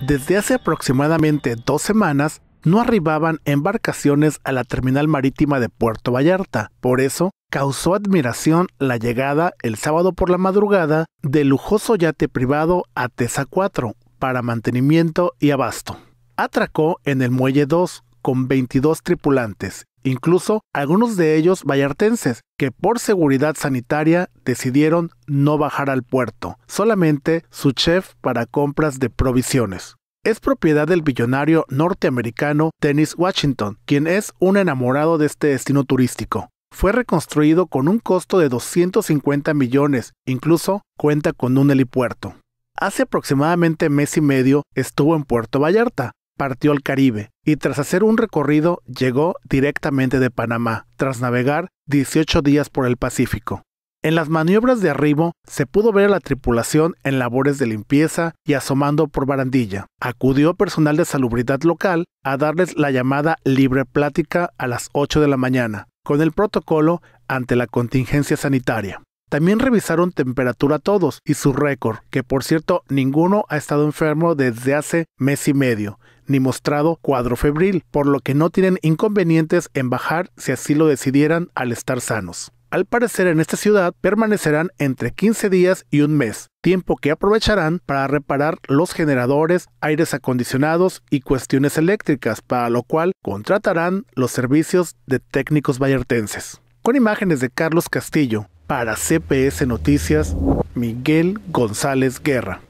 Desde hace aproximadamente dos semanas no arribaban embarcaciones a la terminal marítima de Puerto Vallarta. Por eso, causó admiración la llegada el sábado por la madrugada del lujoso yate privado Atesa 4 para mantenimiento y abasto. Atracó en el Muelle 2 con 22 tripulantes incluso algunos de ellos vallartenses, que por seguridad sanitaria decidieron no bajar al puerto, solamente su chef para compras de provisiones. Es propiedad del billonario norteamericano Dennis Washington, quien es un enamorado de este destino turístico. Fue reconstruido con un costo de 250 millones, incluso cuenta con un helipuerto. Hace aproximadamente mes y medio estuvo en Puerto Vallarta, partió al Caribe y tras hacer un recorrido llegó directamente de Panamá, tras navegar 18 días por el Pacífico. En las maniobras de arribo se pudo ver a la tripulación en labores de limpieza y asomando por barandilla. Acudió personal de salubridad local a darles la llamada libre plática a las 8 de la mañana, con el protocolo ante la contingencia sanitaria. También revisaron temperatura a todos y su récord, que por cierto ninguno ha estado enfermo desde hace mes y medio, ni mostrado cuadro febril, por lo que no tienen inconvenientes en bajar si así lo decidieran al estar sanos. Al parecer en esta ciudad permanecerán entre 15 días y un mes, tiempo que aprovecharán para reparar los generadores, aires acondicionados y cuestiones eléctricas, para lo cual contratarán los servicios de técnicos vallartenses. Con imágenes de Carlos Castillo, para CPS Noticias, Miguel González Guerra.